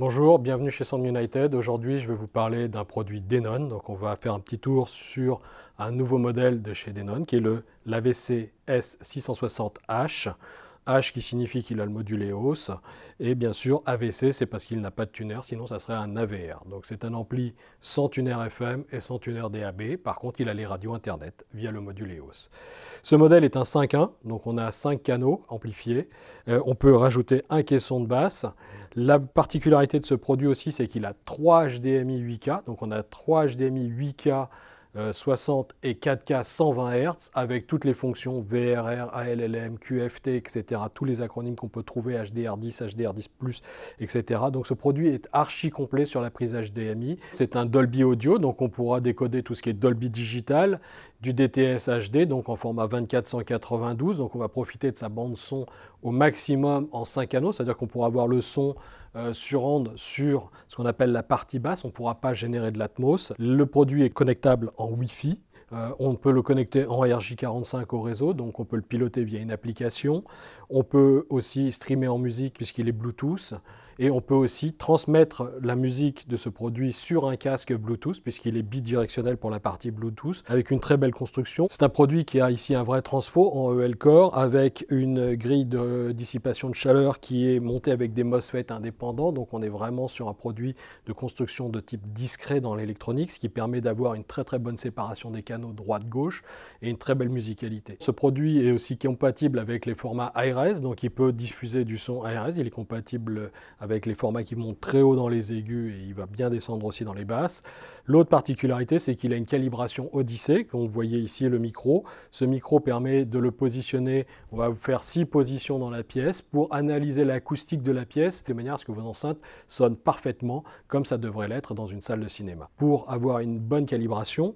Bonjour, bienvenue chez Sand United. Aujourd'hui, je vais vous parler d'un produit Denon. Donc, on va faire un petit tour sur un nouveau modèle de chez Denon qui est le l'AVC S660H. H qui signifie qu'il a le module EOS et bien sûr AVC c'est parce qu'il n'a pas de tuner, sinon ça serait un AVR. Donc c'est un ampli sans tuner FM et sans tuner DAB, par contre il a les radios internet via le module EOS Ce modèle est un 5-1 donc on a 5 canaux amplifiés, euh, on peut rajouter un caisson de basse. La particularité de ce produit aussi c'est qu'il a 3 HDMI 8K, donc on a 3 HDMI 8K 60 euh, et 4K 120 Hz avec toutes les fonctions VRR, ALLM, QFT, etc. Tous les acronymes qu'on peut trouver, HDR10, HDR10+, etc. Donc ce produit est archi complet sur la prise HDMI. C'est un Dolby Audio, donc on pourra décoder tout ce qui est Dolby Digital, du DTS HD, donc en format 2492. Donc on va profiter de sa bande son au maximum en 5 canaux, c'est-à-dire qu'on pourra avoir le son euh, sur ce qu'on appelle la partie basse. On ne pourra pas générer de l'Atmos. Le produit est connectable en Wi-Fi. Euh, on peut le connecter en RJ45 au réseau, donc on peut le piloter via une application. On peut aussi streamer en musique puisqu'il est Bluetooth. Et on peut aussi transmettre la musique de ce produit sur un casque Bluetooth, puisqu'il est bidirectionnel pour la partie Bluetooth, avec une très belle construction. C'est un produit qui a ici un vrai transfo en EL Core, avec une grille de dissipation de chaleur qui est montée avec des MOSFET indépendants. Donc on est vraiment sur un produit de construction de type discret dans l'électronique, ce qui permet d'avoir une très très bonne séparation des canaux droite-gauche et une très belle musicalité. Ce produit est aussi compatible avec les formats ARS, donc il peut diffuser du son ARS, il est compatible avec les formats qui montent très haut dans les aigus et il va bien descendre aussi dans les basses. L'autre particularité, c'est qu'il a une calibration Odyssée, comme vous voyez ici le micro. Ce micro permet de le positionner, on va faire six positions dans la pièce pour analyser l'acoustique de la pièce de manière à ce que vos enceintes sonnent parfaitement comme ça devrait l'être dans une salle de cinéma. Pour avoir une bonne calibration,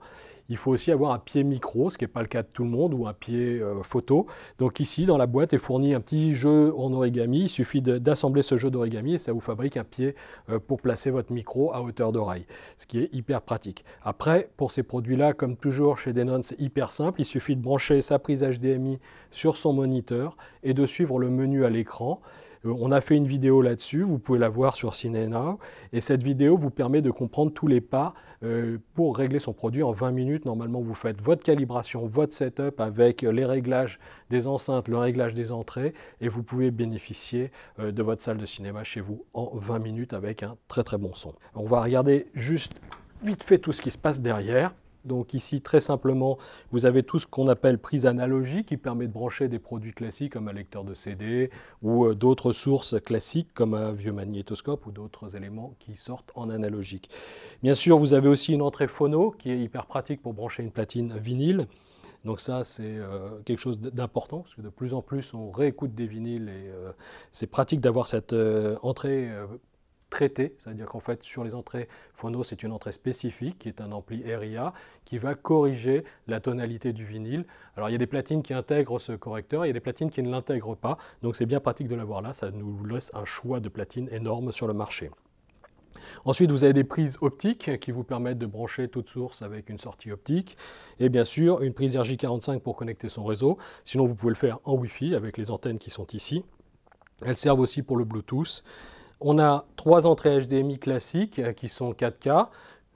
il faut aussi avoir un pied micro, ce qui n'est pas le cas de tout le monde, ou un pied euh, photo. Donc ici, dans la boîte est fourni un petit jeu en origami. Il suffit d'assembler ce jeu d'origami et ça vous fabrique un pied euh, pour placer votre micro à hauteur d'oreille, ce qui est hyper pratique. Après, pour ces produits-là, comme toujours chez Denon, c'est hyper simple. Il suffit de brancher sa prise HDMI sur son moniteur et de suivre le menu à l'écran. Euh, on a fait une vidéo là-dessus, vous pouvez la voir sur CineNow. Et cette vidéo vous permet de comprendre tous les pas euh, pour régler son produit en 20 minutes. Normalement, vous faites votre calibration, votre setup avec les réglages des enceintes, le réglage des entrées. Et vous pouvez bénéficier euh, de votre salle de cinéma chez vous en 20 minutes avec un très très bon son. On va regarder juste vite fait tout ce qui se passe derrière. Donc ici, très simplement, vous avez tout ce qu'on appelle prise analogique qui permet de brancher des produits classiques comme un lecteur de CD ou euh, d'autres sources classiques comme un vieux magnétoscope ou d'autres éléments qui sortent en analogique. Bien sûr, vous avez aussi une entrée phono qui est hyper pratique pour brancher une platine vinyle. Donc ça, c'est euh, quelque chose d'important, parce que de plus en plus, on réécoute des vinyles et euh, c'est pratique d'avoir cette entrée traité, c'est-à-dire qu'en fait sur les entrées phono, c'est une entrée spécifique qui est un ampli RIA qui va corriger la tonalité du vinyle. Alors il y a des platines qui intègrent ce correcteur, il y a des platines qui ne l'intègrent pas, donc c'est bien pratique de l'avoir là, ça nous laisse un choix de platines énorme sur le marché. Ensuite, vous avez des prises optiques qui vous permettent de brancher toute source avec une sortie optique. Et bien sûr, une prise RJ45 pour connecter son réseau. Sinon, vous pouvez le faire en Wi-Fi avec les antennes qui sont ici. Elles servent aussi pour le Bluetooth. On a trois entrées HDMI classiques euh, qui sont 4K,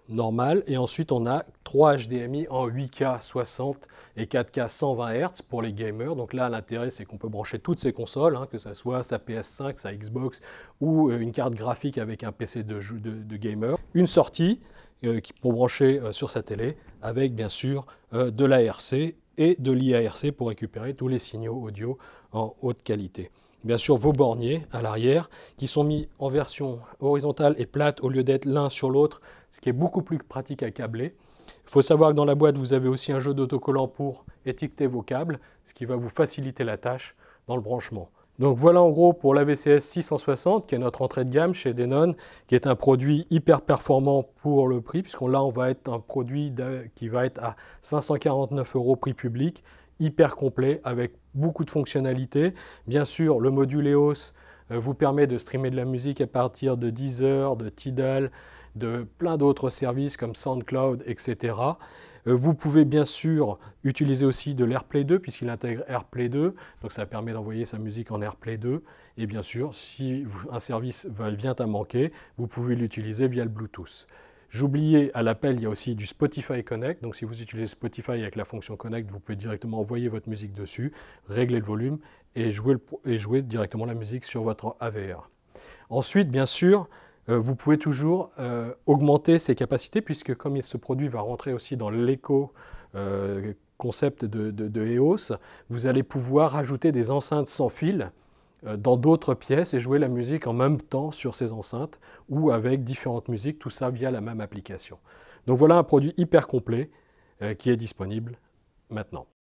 normal, et ensuite on a trois HDMI en 8K 60 et 4K 120 Hz pour les gamers. Donc là, l'intérêt, c'est qu'on peut brancher toutes ces consoles, hein, que ce soit sa PS5, sa Xbox ou euh, une carte graphique avec un PC de, de, gamer. Une sortie euh, pour brancher sur sa télé avec bien sûr de l'ARC et de l'IARC pour récupérer tous les signaux audio en haute qualité bien sûr vos borniers à l'arrière qui sont mis en version horizontale et plate au lieu d'être l'un sur l'autre, ce qui est beaucoup plus pratique à câbler. Il faut savoir que dans la boîte, vous avez aussi un jeu d'autocollant pour étiqueter vos câbles, ce qui va vous faciliter la tâche dans le branchement. Donc voilà en gros pour l'AVCS 660 qui est notre entrée de gamme chez Denon, qui est un produit hyper performant pour le prix, puisqu'on là on va être un produit qui va être à 549 euros prix public, hyper complet avec beaucoup de fonctionnalités. Bien sûr, le module EOS euh, vous permet de streamer de la musique à partir de Deezer, de Tidal, de plein d'autres services comme SoundCloud, etc. Euh, vous pouvez bien sûr utiliser aussi de l'AirPlay 2 puisqu'il intègre AirPlay 2, donc ça permet d'envoyer sa musique en AirPlay 2. Et bien sûr, si un service vient à manquer, vous pouvez l'utiliser via le Bluetooth. J'oubliais à l'appel, il y a aussi du Spotify Connect. Donc si vous utilisez Spotify avec la fonction Connect, vous pouvez directement envoyer votre musique dessus, régler le volume et jouer, et jouer directement la musique sur votre AVR. Ensuite, bien sûr, euh, vous pouvez toujours euh, augmenter ses capacités puisque comme ce produit va rentrer aussi dans l'éco euh, concept de, EOS, vous allez pouvoir ajouter des enceintes sans fil dans d'autres pièces et jouer la musique en même temps sur ces enceintes ou avec différentes musiques, tout ça via la même application. Donc voilà un produit hyper complet qui est disponible maintenant.